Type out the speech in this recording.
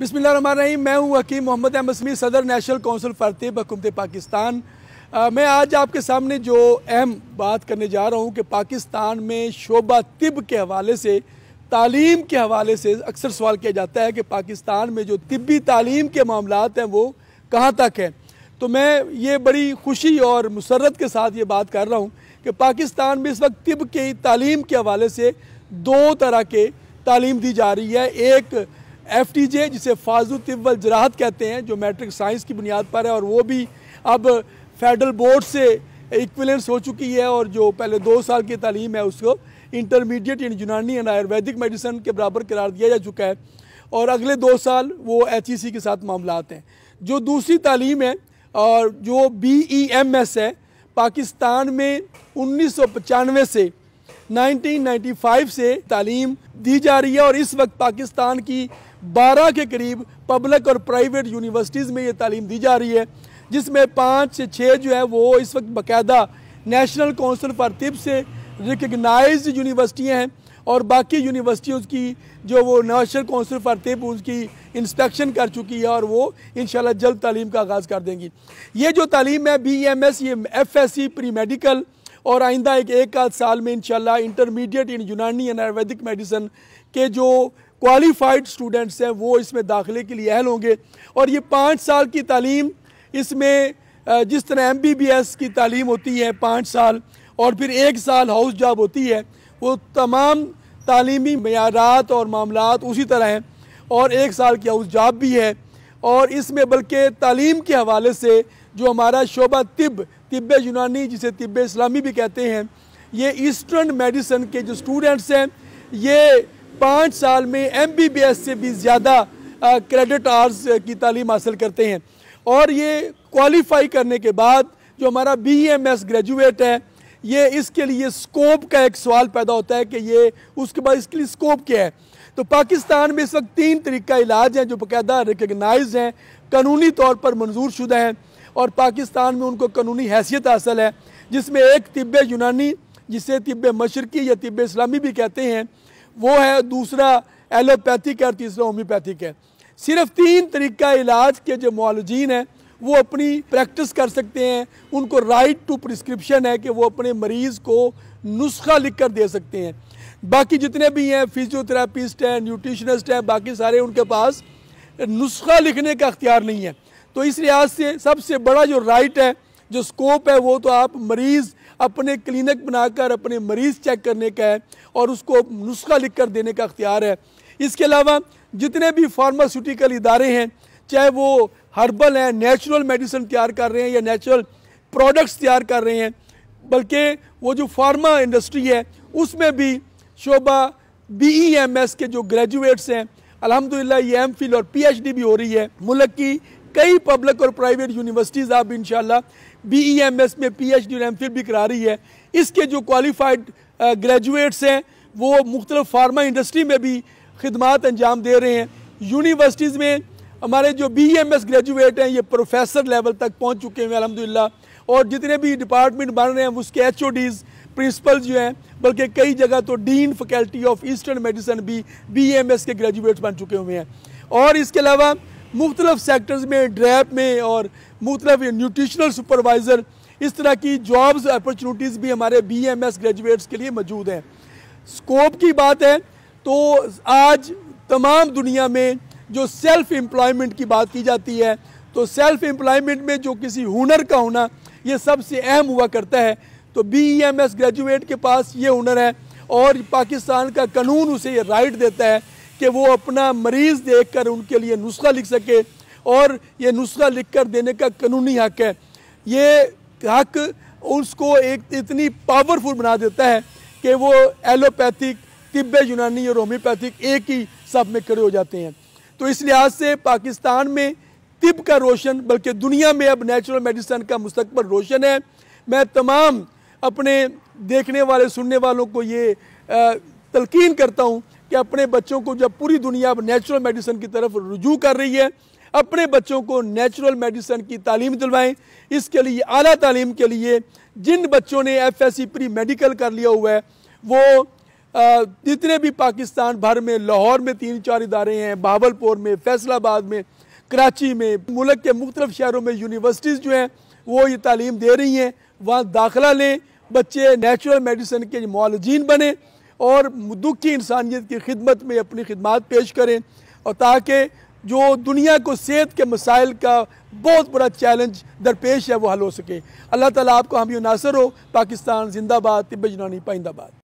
बिसमीम मैं हूं हकीम मोहम्मद अहमद समी सदर नेशनल काउंसिल तेब हकूमत पाकिस्तान आ, मैं आज आपके सामने जो अहम बात करने जा रहा हूं कि पाकिस्तान में शोबा तिब के हवाले से तालीम के हवाले से अक्सर सवाल किया जाता है कि पाकिस्तान में जो तिबी तालीम के मामला हैं वो कहाँ तक हैं तो मैं ये बड़ी खुशी और मसरत के साथ ये बात कर रहा हूँ कि पाकिस्तान में इस वक्त तिब की तालीम के हवाले से दो तरह के तालीम दी जा रही है एक एफ जिसे फाजू तिब्बल जराहत कहते हैं जो मैट्रिक साइंस की बुनियाद पर है और वो भी अब फेडरल बोर्ड से इक्वलेंस हो चुकी है और जो पहले दो साल की तालीम है उसको इंटरमीडिएट यानी यूनानी एंड आयुर्वैदिक मेडिसन के बराबर करार दिया जा चुका है और अगले दो साल वो एच e के साथ मामला हैं जो दूसरी तालीम है और जो बी ई एम एस है पाकिस्तान में उन्नीस से 1995 से तालीम दी जा रही है और इस वक्त पाकिस्तान की बारह के करीब पब्लिक और प्राइवेट यूनिवर्सिटीज़ में ये तालीम दी जा रही है जिसमें पाँच से छः जो है वो इस वक्त बाकायदा नेशनल काउंसिल फॉर तिब से रिकगनाइज यूनिवर्सिटियाँ हैं और बाकी यूनिवर्सिटी की जो वो नेशनल काउंसिल फॉर तिब उसकी इंस्पेक्शन कर चुकी है और वो इन जल्द तालीम का आगाज़ कर देंगी ये जो तालीम है बी एम एस ये F S C pre medical और आइंदा एक एक आध साल में इन इंटरमीडिएट इन यूनानी एंड मेडिसन के जो क्वालिफाइड स्टूडेंट्स हैं वो इसमें दाखिले के लिए अहल होंगे और ये पाँच साल की तालीम इसमें जिस तरह एम बी बी एस की तालीम होती है पाँच साल और फिर एक साल हाउस जॉब होती है वो तमाम तालीमी मैारात और मामला उसी तरह हैं और एक साल की हाउस जॉब भी है और इसमें बल्कि तालीम के हवाले से जो हमारा शोबा तिब तिब यूनानी जिसे तिब इस्लामी भी कहते हैं ये ईस्टर्न मेडिसन के जो स्टूडेंट्स हैं ये पाँच साल में एम बी बी एस से भी ज़्यादा क्रेडिट आर्स की तालीम हासिल करते हैं और ये क्वालिफाई करने के बाद जो हमारा बी एम एस ग्रेजुएट है ये इसके लिए स्कोप का एक सवाल पैदा होता है कि ये उसके बाद इसके लिए स्कोप क्या है तो पाकिस्तान में इस वक्त तीन तरीका इलाज हैं जो बायदा रिकगनाइज हैं कानूनी तौर पर मंजूर शुदा हैं और पाकिस्तान में उनको कानूनी हैसियत हासिल है जिसमें एक तिब यूनानी जिसे तिब मशरकी या तिब इस्लामी भी कहते हैं वो है दूसरा एलोपैथिक है और तीसरा होम्योपैथिक है सिर्फ तीन तरीका इलाज के जो मोलजीन हैं वो अपनी प्रैक्टिस कर सकते हैं उनको राइट टू प्रिस्क्रिप्शन है कि वो अपने मरीज़ को नुस्खा लिख कर दे सकते हैं बाकी जितने भी हैं फिजियोथेरापिस्ट हैं न्यूट्रिशनिस्ट हैं बाकी सारे उनके पास नुस्खा लिखने का अख्तियार नहीं है तो इस लिहाज से सबसे बड़ा जो राइट है जो स्कोप है वो तो आप मरीज़ अपने क्लिनिक बनाकर अपने मरीज़ चेक करने का है और उसको नुस्खा लिख कर देने का अख्तियार है इसके अलावा जितने भी फार्मास्यूटिकल इदारे हैं चाहे वो हर्बल हैं नेचुरल मेडिसिन तैयार कर रहे हैं या नेचुरल प्रोडक्ट्स तैयार कर रहे हैं बल्कि वो जो फार्मा इंडस्ट्री है उसमें भी शोबा बी ई एम एस के जो ग्रेजुएट्स हैं अलहमदिल्ला ये एम फिल और पी एच डी भी हो रही है मुल्क की कई पब्लिक और प्राइवेट यूनिवर्सिटीज़ आप इन बी e में डी और भी करा रही है इसके जो क्वालिफाइड ग्रेजुएट्स हैं वो मुख्तलिफ फार्मा इंडस्ट्री में भी खदमात अंजाम दे रहे हैं यूनिवर्सिटीज़ में हमारे जो बी एम एस ग्रेजुएट हैं ये प्रोफेसर लेवल तक पहुँच चुके हैं अलहमदिल्ला और जितने भी डिपार्टमेंट बन रहे हैं उसके एच ओ डीज़ प्रिंसिपल जो हैं बल्कि कई जगह तो dean faculty of eastern medicine भी बी एम एस के ग्रेजुएट्स बन चुके हुए हैं और इसके अलावा मुख्तलफ सेक्टर्स में ड्रैप में और मुख्तलफ न्यूट्रिशनल सुपरवाइज़र इस तरह की जॉब्स अपॉर्चुनिटीज़ भी हमारे बी एम एस ग्रेजुएट्स के लिए मौजूद हैं स्कोप की बात है तो आज तमाम दुनिया में जो सेल्फ़ एम्प्लॉयमेंट की बात की जाती है तो सेल्फ़ एम्प्लॉयमेंट में जो किसी हुनर का होना ये सबसे अहम हुआ करता है तो B E M S graduate के पास ये हुनर है और पाकिस्तान का कानून उसे ये राइट देता है कि वो अपना मरीज़ देख कर उनके लिए नुस्खा लिख सके और ये नुस्खा लिख कर देने का कानूनी हक है ये हक उसको एक इतनी पावरफुल बना देता है कि वो एलोपैथिक तिब्ब यूनानी और होम्योपैथिक एक ही सब में खड़े हो जाते हैं तो इस लिहाज से पाकिस्तान में तिब का रोशन बल्कि दुनिया में अब नेचुरल मेडिसन का मुस्तबल रोशन है मैं तमाम अपने देखने वाले सुनने वालों को ये तलकिन करता हूँ कि अपने बच्चों को जब पूरी दुनिया अब नेचुरल मेडिसिन की तरफ रुजू कर रही है अपने बच्चों को नेचुरल मेडिसिन की तालीम दिलवाएं इसके लिए आला तालीम के लिए जिन बच्चों ने एफ एस प्री मेडिकल कर लिया हुआ है वो जितने भी पाकिस्तान भर में लाहौर में तीन चार इदारे हैं बहावलपुर में फैसलाबाद में कराची में मुल्क के मुख्तलिफ शहरों में यूनिवर्सिटीज़ जो हैं वो ये तालीम दे रही हैं वहाँ दाखिला लें बच्चे नेचुरल मेडिसिन के मोलजीन बने और दुखी इंसानियत की खिदमत में अपनी खिदमत पेश करें और ताकि जो दुनिया को सेहत के मसाइल का बहुत बड़ा चैलेंज दरपेश है वो हल हो सके अल्लाह ताला आपको हम नासर हो पाकिस्तान जिंदाबाद जनानी पाइंदाबाद